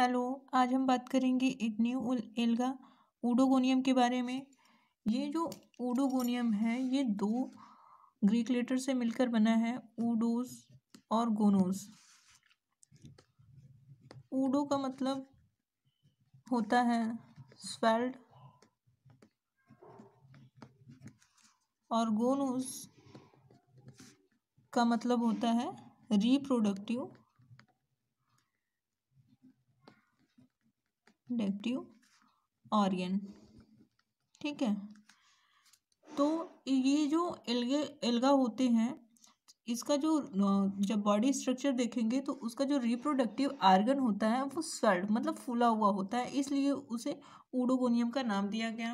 hello आज हम बात करेंगे एक एल्गा ओडोगोनियम के बारे में ये जो ओडोगोनियम है ये दो ग्रीक लेटर से मिलकर बना है ओडोस और गोनोस ओडो का मतलब होता है स्वेल्ड और गोनोस का मतलब होता है रिप्रोडक्टिव डेब्यू ऑरियन ठीक है तो ये जो एल्गे एल्गा होते हैं इसका जो जब बॉडी स्ट्रक्चर देखेंगे तो उसका जो रिप्रोडक्टिव आर्गन होता है वो सर्ड मतलब फूला हुआ होता है इसलिए उसे ओडोगोनियम का नाम दिया गया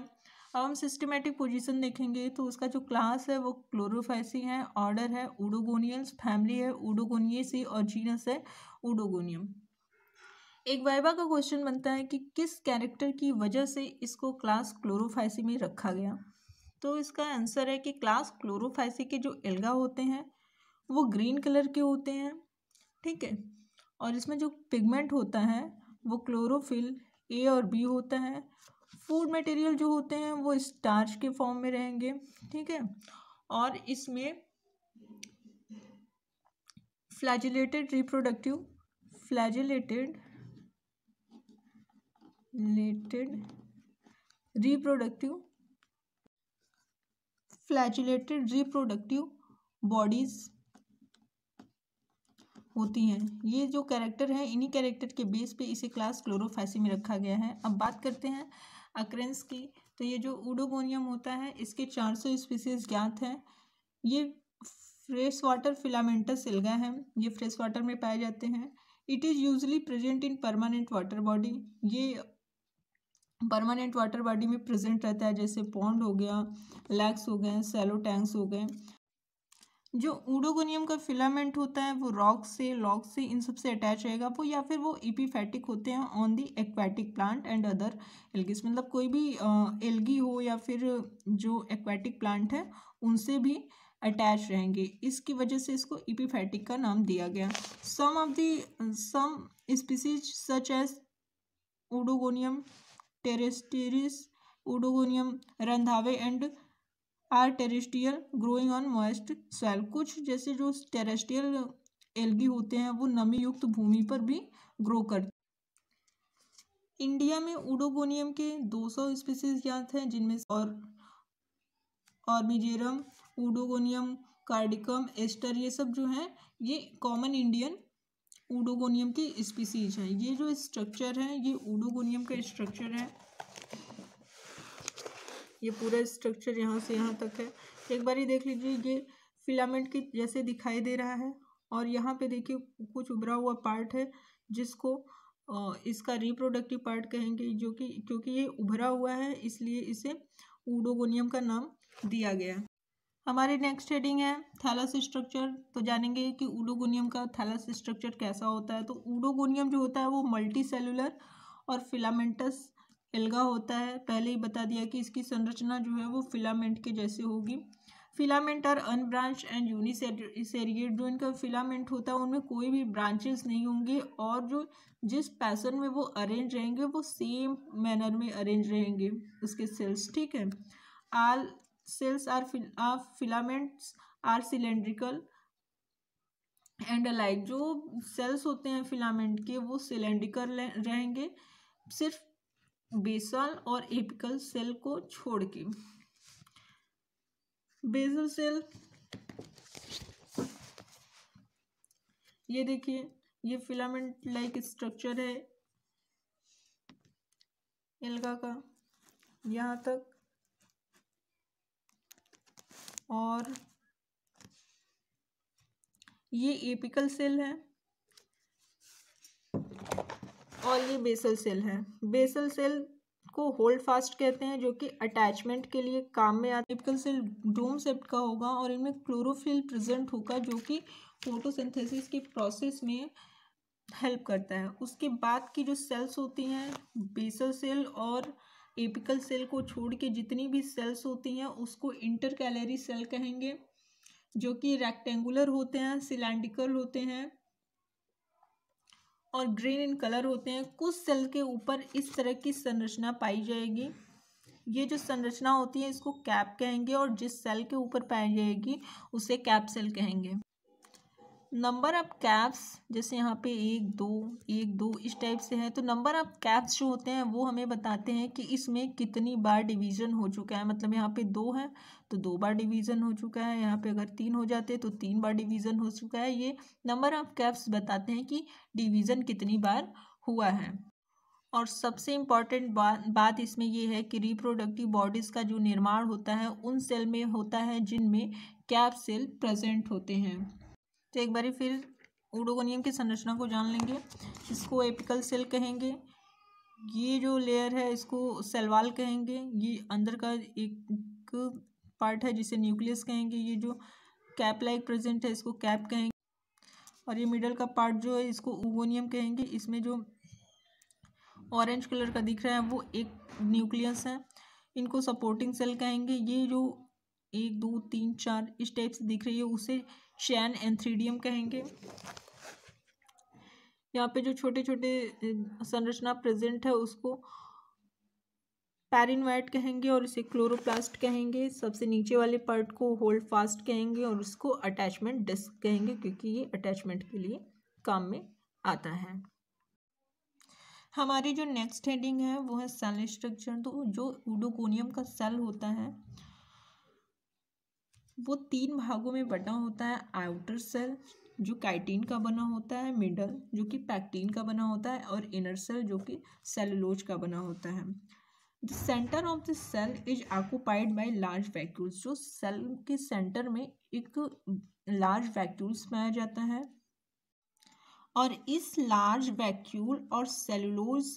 अब हम सिस्टमेटिक पोजीशन देखेंगे तो उसका जो क्लास है वो क्लोरोफाइसी है ऑर्डर है ऊडोगोनियल्स फैमिली है ओडोगोनियसी और जीनस है ओडोगोनियम एक वाइवा का क्वेश्चन बनता है कि किस कैरेक्टर की वजह से इसको क्लास क्लोरोफाइसी में रखा गया तो इसका आंसर है कि क्लास क्लोरोफाइसी के जो एल्गा होते हैं वो ग्रीन कलर के होते हैं ठीक है और इसमें जो पिगमेंट होता है वो क्लोरोफिल ए और बी होता है फूड मटेरियल जो होते हैं वो स्टार्च के फॉर्म में रहेंगे ठीक है और इसमें flagellated reproductive flagellated related reproductive flagellated reproductive bodies होती हैं ये जो कैरेक्टर है इन्हीं कैरेक्टर के बेस पे इसे क्लास क्लोरोफेसी में रखा गया है अब बात करते हैं अक्रेंस की तो ये जो उडोगोनियम होता है इसके 400 स्पीसीज ज्ञात हैं ये फ्रेश वाटर फिलामेंटस सिल्गा है ये फ्रेश वाटर में पाए जाते हैं it is usually present in permanent water body ये परमानेंट वाटर बॉडी में प्रेजेंट रहता है जैसे पॉन्ड हो गया लैक्स हो गए सेलो टैंक्स हो गए जो ऊडोगोनियम का फिलामेंट होता है वो रॉक से लॉक से इन सब से अटैच रहेगा वो या फिर वो इपीफैटिक होते हैं on the aquatic plant and other algae मतलब कोई भी एल्गी हो या फिर जो एक्वाटिक प्लांट है उनसे भी अटैच रहेंगे इसकी वजह से इसको इपीफैटिक का नाम दिया गया some of the some species such as Oedogonium terrestris Oedogonium randhawae and are terrestrial growing on moist soil कुछ जैसे जो टेरेस्ट्रियल एल्गी होते हैं वो नमी युक्त भूमि पर भी ग्रो करते इंडिया में उडोगोनियम के 200 स्पीसीज ज्ञात हैं जिनमें और ऑर्मिजेरम उडोगोनियम कार्डिकम एस्टर ये सब जो हैं ये कॉमन इंडियन ऊडोगोनियम की स्पीसीज हैं ये जो स्ट्रक्चर है ये ऊडोगोनियम का स्ट्रक्चर है ये पूरा स्ट्रक्चर यहाँ से यहाँ तक है एक बार ये देख लीजिए ये फिलामेंट के जैसे दिखाई दे रहा है और यहाँ पे देखिए कुछ उभरा हुआ पार्ट है जिसको इसका रिप्रोडक्टिव पार्ट कहेंगे जो कि क्योंकि ये उभरा हुआ है इसलिए इसे ऊडोगोनियम का नाम दिया गया हमारी नेक्स्ट हेडिंग है थैलस स्ट्रक्चर तो जानेंगे कि ऊडोगोनियम का थैलस स्ट्रक्चर कैसा होता है तो ऊडोगोनियम जो होता है वो मल्टी सेलुलर और फिलामेंटस एल्गा होता है पहले ही बता दिया कि इसकी संरचना जो है वो फिलामेंट के जैसे होगी filament are unbranched and uniseriate जो इनका फिलामेंट होता है उनमें कोई भी ब्रांचेस नहीं होंगे और जो जिस पैसन में वो अरेंज रहेंगे वो सेम मैनर में अरेंज रहेंगे उसके सेल्स ठीक है all cells are uh, filaments are cylindrical and alike जो सेल्स होते हैं फिलामेंट के वो सिलेंड्रिकल रहेंगे सिर्फ बेसल और एपिकल सेल को छोड़ के बेसल सेल ये देखिए ये फिलामेंट लाइक स्ट्रक्चर है एल्गा का यहाँ तक और ये एपिकल सेल है और ये बेसल सेल है बेसल सेल को होल्ड फास्ट कहते हैं जो कि अटैचमेंट के लिए काम में आता है एपिकल सेल डोम सेप्ट का होगा और इनमें क्लोरोफिल प्रेजेंट होगा जो कि फोटोसिंथेसिस के प्रोसेस में हेल्प करता है उसके बाद की जो सेल्स होती हैं बेसल सेल और एपिकल सेल को छोड़ के जितनी भी सेल्स होती हैं उसको इंटर कैलरी सेल कहेंगे जो कि रेक्टेंगुलर होते हैं सिलेंडिकल होते हैं और ग्रीन इन कलर होते हैं कुछ सेल के ऊपर इस तरह की संरचना पाई जाएगी ये जो संरचना होती है इसको कैप कहेंगे और जिस सेल के ऊपर पाई जाएगी उसे कैप सेल कहेंगे नंबर ऑफ कैप्स जैसे यहाँ पे एक दो एक दो इस टाइप से है तो नंबर ऑफ कैप्स जो होते हैं वो हमें बताते हैं कि इसमें कितनी बार डिवीज़न हो चुका है मतलब यहाँ पे दो है तो दो बार डिवीज़न हो चुका है यहाँ पे अगर तीन हो जाते तो तीन बार डिवीज़न हो चुका है ये नंबर ऑफ कैप्स बताते हैं कि डिवीज़न कितनी बार हुआ है और सबसे इम्पॉर्टेंट बा, बात इसमें यह है कि रिप्रोडक्टिव बॉडीज़ का जो निर्माण होता है उन सेल में होता है जिनमें कैप सेल प्रजेंट होते हैं तो एक बार फिर ओडोगोनियम की संरचना को जान लेंगे इसको एपिकल सेल कहेंगे ये जो लेयर है इसको सेलवाल कहेंगे ये अंदर का एक पार्ट है जिसे न्यूक्लियस कहेंगे ये जो कैप लाइक प्रेजेंट है इसको कैप कहेंगे और ये मिडल का पार्ट जो है इसको ओगोनियम कहेंगे इसमें जो ऑरेंज कलर का दिख रहा है वो एक न्यूक्लियस है इनको सपोर्टिंग सेल कहेंगे ये जो एक दो तीन चार इस टाइप से दिख रही है उसे शैन एंथ्रीडियम कहेंगे यहाँ पे जो छोटे छोटे संरचना प्रेजेंट है उसको पैरिनवाइट कहेंगे और इसे क्लोरोप्लास्ट कहेंगे सबसे नीचे वाले पार्ट को होल्ड फास्ट कहेंगे और उसको अटैचमेंट डिस्क कहेंगे क्योंकि ये अटैचमेंट के लिए काम में आता है हमारी जो नेक्स्ट हेडिंग है वो है सेल स्ट्रक्चर तो जो उडोकोनियम का सेल होता है वो तीन भागों में बना होता है आउटर सेल जो काइटिन का बना होता है मिडल जो कि पैक्टीन का बना होता है और इनर सेल जो कि सेलुलोज का बना होता है the centre of the cell is occupied by large vacuoles जो सेल के सेंटर में एक लार्ज वैक्यूल्स पाया जाता है और इस लार्ज वैक्यूल और सेलुलोज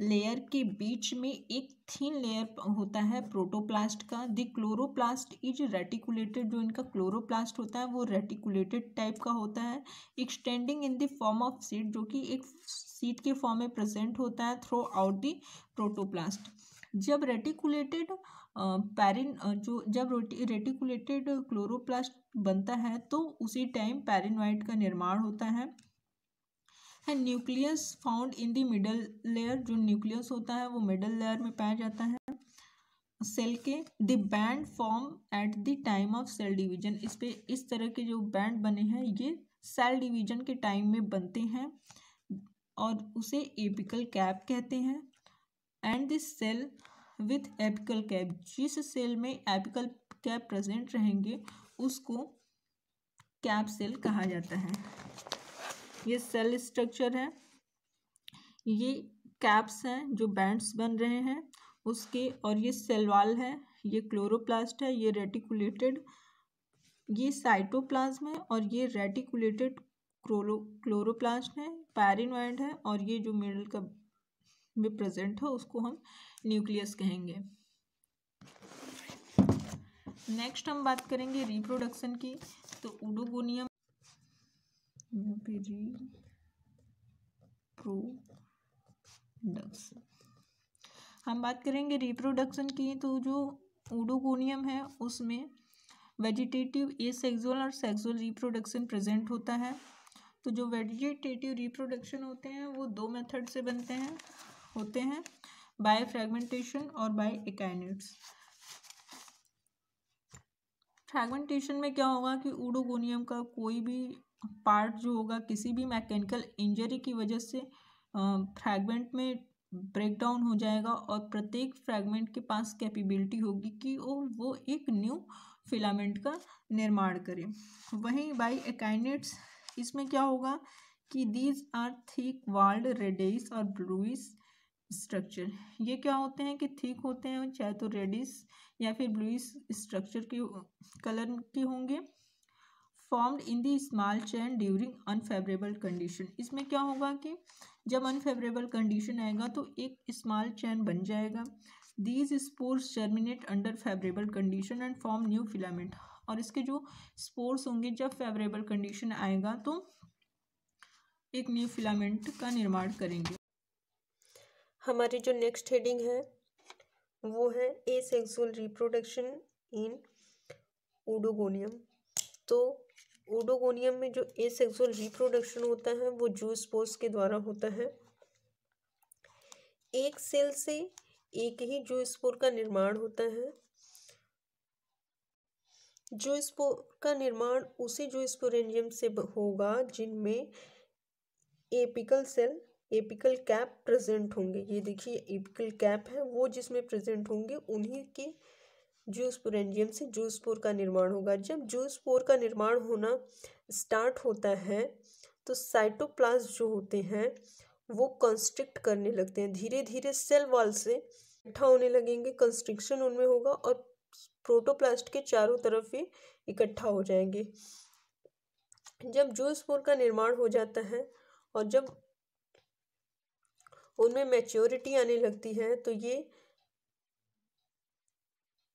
लेयर के बीच में एक थीन लेयर होता है प्रोटोप्लास्ट का द क्लोरोप्लास्ट इज रेटिकुलेटेड जो इनका क्लोरोप्लास्ट होता है वो रेटिकुलेटेड टाइप का होता है extending in the form of seed जो कि एक सीड के फॉर्म में प्रेजेंट होता है थ्रू आउट द प्रोटोप्लास्ट जब रेटिकुलेटेड पैरिन जो जब रेटिकुलेटेड क्लोरोप्लास्ट बनता है तो उसी टाइम पैरिनवाइट का निर्माण होता है है nucleus found in the middle layer जो न्यूक्लियस होता है वो मिडल लेयर में पाया जाता है सेल के the band form at the time of cell division इस पे इस तरह के जो बैंड बने हैं ये सेल डिवीजन के टाइम में बनते हैं और उसे एपिकल कैप कहते हैं and this cell with apical cap जिस सेल में एपिकल कैप प्रेजेंट रहेंगे उसको कैप सेल कहा जाता है ये सेल स्ट्रक्चर है ये कैप्स हैं जो बैंड्स बन रहे हैं उसके और ये सेलवाल है ये क्लोरोप्लास्ट है ये रेटिकुलेटेड ये साइटोप्लाज्म है और ये रेटिकुलेटेड क्लोरो क्लोरोप्लास्ट है पैरिनोइड है और ये जो मिडल का में प्रेजेंट है उसको हम न्यूक्लियस कहेंगे नेक्स्ट हम बात करेंगे रिप्रोडक्शन की तो उडोगोनियम यहाँ प्रोडक्शन हम बात करेंगे रिप्रोडक्शन की तो जो ओडोकोनियम है उसमें वेजिटेटिव ए सेक्सुअल और सेक्सुअल रिप्रोडक्शन प्रेजेंट होता है तो जो वेजिटेटिव रिप्रोडक्शन होते हैं वो दो मेथड से बनते हैं होते हैं बाय फ्रेगमेंटेशन और बाय एकट्स फ्रेगमेंटेशन में क्या होगा कि ओडोगोनियम का कोई भी पार्ट जो होगा किसी भी मैकेनिकल इंजरी की वजह से फ्रैगमेंट में ब्रेकडाउन हो जाएगा और प्रत्येक फ्रैगमेंट के पास कैपेबिलिटी होगी कि वो वो एक न्यू फिलामेंट का निर्माण करे वहीं बाई एकाइनेट्स इसमें क्या होगा कि these are thick walled reddish और ब्लूइस स्ट्रक्चर ये क्या होते हैं कि थिक होते हैं चाहे तो रेडिस या फिर ब्लूइस स्ट्रक्चर के कलर के होंगे form in the small chain during unfavourable condition इसमें क्या होगा कि जब अनफेवरेबल कंडीशन आएगा तो एक स्मॉल चैन बन जाएगा these spores germinate under favourable condition and form new filament और इसके जो स्पोर्स होंगे जब फेवरेबल कंडीशन आएगा तो एक न्यू फिलामेंट का निर्माण करेंगे हमारी जो नेक्स्ट हेडिंग है वो है asexual reproduction in Oedogonium तो ओडोगोनियम में जो एसेक्सुअल रिप्रोडक्शन होता है वो जू स्पोर्स के द्वारा होता है एक सेल से एक ही जू स्पोर का निर्माण होता है जो स्पोर का निर्माण उसी जो स्पोरेंजियम से होगा जिनमें apical cell apical cap present होंगे ये देखिए एपिकल कैप है वो जिसमें प्रेजेंट होंगे उन्हीं के जूसपुर एंजियम से जूसपुर का निर्माण होगा जब जूसपोर का निर्माण होना स्टार्ट होता है तो साइटोप्लास्ट जो होते हैं वो कंस्ट्रिक्ट करने लगते हैं धीरे धीरे सेल वॉल से इकट्ठा होने लगेंगे कंस्ट्रिक्शन उनमें होगा और प्रोटोप्लास्ट के चारों तरफ ही इकट्ठा हो जाएंगे जब जूसपोर का निर्माण हो जाता है और जब उनमें मैच्योरिटी आने लगती है तो ये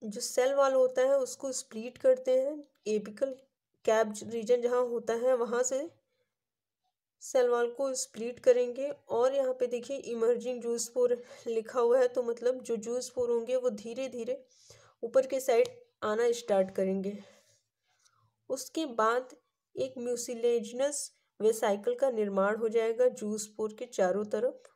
जो सेल वाल होता है उसको स्प्लीट करते हैं एपिकल कैप रीजन जहाँ होता है वहाँ से सेल वाल को स्प्लीट करेंगे और यहाँ पे देखिए इमर्जिंग जूस पोर लिखा हुआ है तो मतलब जो जूस पोर होंगे वो धीरे धीरे ऊपर के साइड आना स्टार्ट करेंगे उसके बाद एक म्यूसिलेजनस वेसाइकल का निर्माण हो जाएगा जूस पोर के चारों तरफ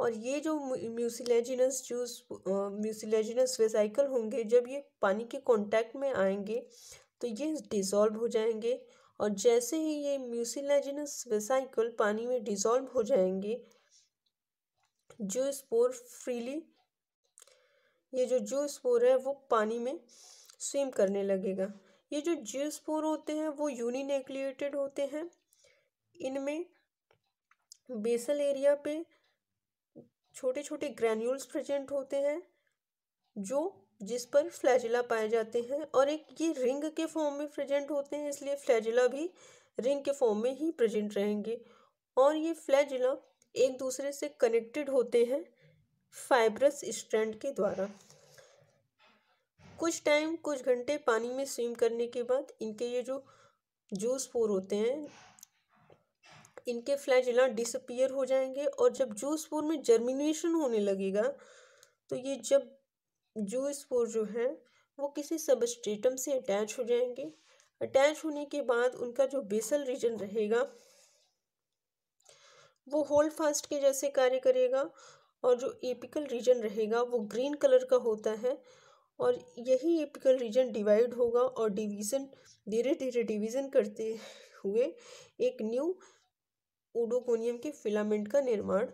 और ये जो म्यूसिलेजिनस जूस म्यूसिलेजिनस वेसाइकल होंगे जब ये पानी के कांटेक्ट में आएंगे तो ये डिज़ोल्व हो जाएंगे और जैसे ही ये म्यूसिलेजिनस वेसाइकल पानी में डिज़ोल्व हो जाएंगे जो स्पोर फ्रीली ये जो जो स्पोर है वो पानी में स्विम करने लगेगा ये जो जो स्पोर होते हैं वो यूनिनेक्लिएटेड होते हैं इनमें बेसल एरिया पे छोटे छोटे ग्रैन्यूल्स प्रेजेंट होते हैं जो जिस पर फ्लैजिला पाए जाते हैं और एक ये रिंग के फॉर्म में प्रेजेंट होते हैं इसलिए फ्लैजिला भी रिंग के फॉर्म में ही प्रेजेंट रहेंगे और ये फ्लैजिला एक दूसरे से कनेक्टेड होते हैं फाइब्रस स्ट्रैंड के द्वारा कुछ टाइम कुछ घंटे पानी में स्विम करने के बाद इनके ये जो जूस पोर होते हैं इनके फ्लैजिला डिसअपियर हो जाएंगे और जब जू स्पोर में जर्मिनेशन होने लगेगा तो ये जब जू स्पोर जो है वो किसी सबस्टेटम से अटैच हो जाएंगे अटैच होने के बाद उनका जो बेसल रीजन रहेगा वो होल्ड फास्ट के जैसे कार्य करेगा और जो एपिकल रीजन रहेगा वो ग्रीन कलर का होता है और यही एपिकल रीजन डिवाइड होगा और डिवीज़न धीरे धीरे डिवीज़न करते हुए एक न्यू ओडोगोनियम के फिलामेंट का निर्माण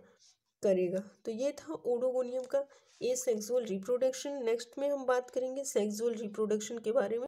करेगा तो ये था ओडोगोनियम का ए सेक्सुअल रिप्रोडक्शन नेक्स्ट में हम बात करेंगे सेक्सुअल रिप्रोडक्शन के बारे में